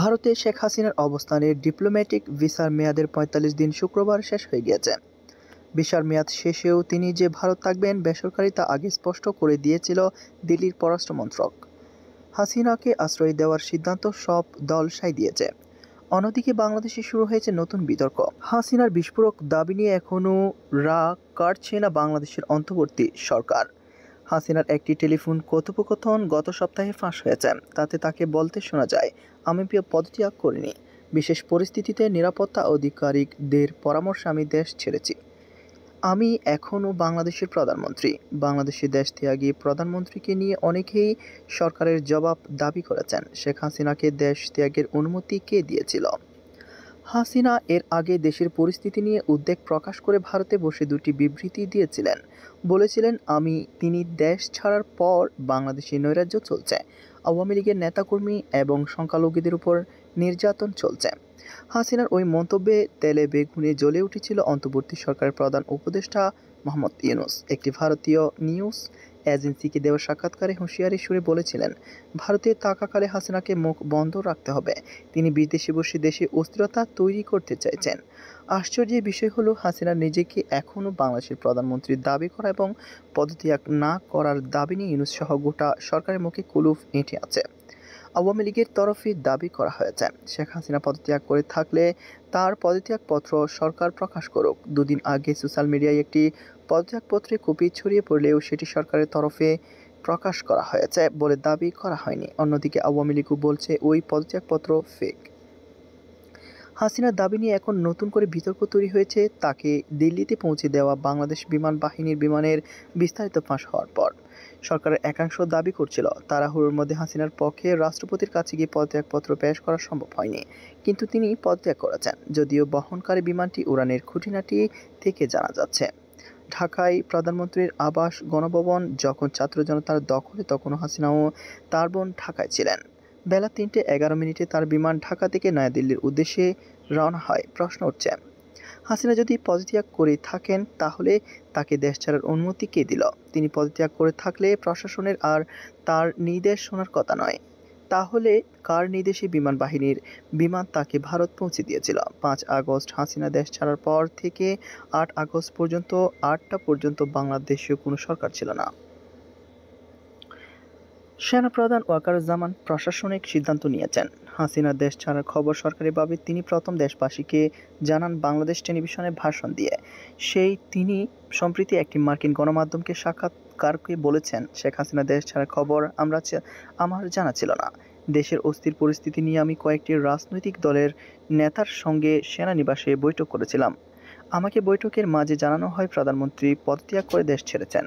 ভারতে শেখ হাসিনার অবস্থানের ডিপ্লোম্যাটিক ভিসার মেয়াদের পঁয়তাল্লিশ দিন শুক্রবার শেষ হয়ে গিয়েছে ভিসার মেয়াদ শেষেও তিনি যে ভারত থাকবেন বেসরকারি তা আগে স্পষ্ট করে দিয়েছিল দিল্লির পররাষ্ট্র মন্ত্রক হাসিনাকে আশ্রয় দেওয়ার সিদ্ধান্ত সব দল সাই দিয়েছে অন্যদিকে বাংলাদেশে শুরু হয়েছে নতুন বিতর্ক হাসিনার বিস্ফোরক দাবি নিয়ে এখনও রা কাটছে না বাংলাদেশের অন্তর্বর্তী সরকার হাসিনার একটি টেলিফোন কথোপকথন গত সপ্তাহে ফাঁস হয়েছে তাতে তাকে বলতে শোনা যায় আমি পদত্যাগ করিনি বিশেষ পরিস্থিতিতে নিরাপত্তা আধিকারিকদের পরামর্শ আমি দেশ ছেড়েছি আমি এখনও বাংলাদেশের প্রধানমন্ত্রী বাংলাদেশে দেশ ত্যাগী প্রধানমন্ত্রীকে নিয়ে অনেকেই সরকারের জবাব দাবি করেছেন শেখ হাসিনাকে দেশ ত্যাগের অনুমতি কে দিয়েছিল হাসিনা এর আগে দেশের পরিস্থিতি নিয়ে উদ্বেগ প্রকাশ করে ভারতে বসে দুটি বিবৃতি দিয়েছিলেন বলেছিলেন আমি তিনি দেশ ছাড়ার পর বাংলাদেশে নৈরাজ্য চলছে আওয়ামী লীগের নেতাকর্মী এবং সংখ্যালঘুদের উপর নির্যাতন চলছে হাসিনার ওই মন্তব্যে তেলে বেগুনে জ্বলে উঠেছিল অন্তর্বর্তী সরকারের প্রধান উপদেষ্টা মোহাম্মদ ইউনুস একটি ভারতীয় নিউজ এজেন্সিকে দেওয়া সাক্ষাৎকারে হুঁশিয়ারি সুরে বলেছিলেন ভারতে তাকাকালে হাসিনাকে মুখ বন্ধ রাখতে হবে তিনি বিদেশে বসে দেশে অস্থিরতা তৈরি করতে চাইছেন আশ্চর্যের বিষয় হলো হাসিনা নিজেকে এখনও বাংলাদেশের প্রধানমন্ত্রীর দাবি করা এবং পদত্যাগ না করার দাবি নিয়ে ইউনুস সহ গোটা সরকারের মুখে কুলুফ এঁটে আছে আওয়ামী লীগের তরফে দাবি করা হয়েছে শেখ হাসিনা পদত্যাগ করে থাকলে তার পদত্যাগপত্র সরকার প্রকাশ করুক দুদিন আগে সোশ্যাল মিডিয়ায় একটি পদত্যাগপত্রে কপি ছড়িয়ে পড়লেও সেটি সরকারের তরফে প্রকাশ করা হয়েছে বলে দাবি করা হয়নি অন্যদিকে আওয়ামী লীগও বলছে ওই পদত্যাগপত্র ফেক হাসিনার দাবি নিয়ে এখন নতুন করে বিতর্ক তৈরি হয়েছে তাকে দিল্লিতে পৌঁছে দেওয়া বাংলাদেশ বিমান বাহিনীর বিমানের বিস্তারিত ফাঁস হওয়ার পর সরকারের একাংশ দাবি করছিল তাড়াহুড়োর মধ্যে হাসিনার পক্ষে রাষ্ট্রপতির কাছে গিয়ে পদত্যাগপত্র পেশ করা সম্ভব হয়নি কিন্তু তিনি পদত্যাগ করেছেন যদিও বহনকারী বিমানটি উড়ানের খুঁটিনাটি থেকে জানা যাচ্ছে ঢাকায় প্রধানমন্ত্রীর আবাস গণভবন যখন ছাত্র জনতার দখলে তখন হাসিনাও তার বোন ঢাকায় ছিলেন বেলা তিনটে এগারো মিনিটে তার বিমান ঢাকা থেকে নয়াদিল্লির উদ্দেশ্যে রওনা হয় প্রশ্ন উঠছে হাসিনা যদি পদত্যাগ করে থাকেন তাহলে তাকে দেশ ছাড়ার অনুমতি কে দিল তিনি পদত্যাগ করে থাকলে প্রশাসনের আর তার নির্দেশ শোনার কথা নয় তাহলে কার নির্দেশে বিমান বাহিনীর বিমান তাকে ভারত পৌঁছে দিয়েছিল পাঁচ আগস্ট হাসিনা দেশ ছাড়ার পর থেকে আট আগস্ট পর্যন্ত আটটা পর্যন্ত বাংলাদেশীয় কোনো সরকার ছিল না সেনাপ্রধান ওয়াকারুজ্জামান প্রশাসনিক সিদ্ধান্ত নিয়েছেন হাসিনা দেশ ছাড়ার খবর সরকারিভাবে তিনি প্রথম দেশবাসীকে জানান বাংলাদেশ টেলিভিশনে ভাষণ দিয়ে সেই তিনি সম্প্রতি একটি মার্কিন গণমাধ্যমকে সাক্ষাৎকারকে বলেছেন শেখ হাসিনা দেশ ছাড়ার খবর আমরা আমার জানা ছিল না দেশের অস্থির পরিস্থিতি নিয়ে আমি কয়েকটি রাজনৈতিক দলের নেতার সঙ্গে সেনানিবাসে বৈঠক করেছিলাম আমাকে বৈঠকের মাঝে জানানো হয় প্রধানমন্ত্রী পদত্যাগ করে দেশ ছেড়েছেন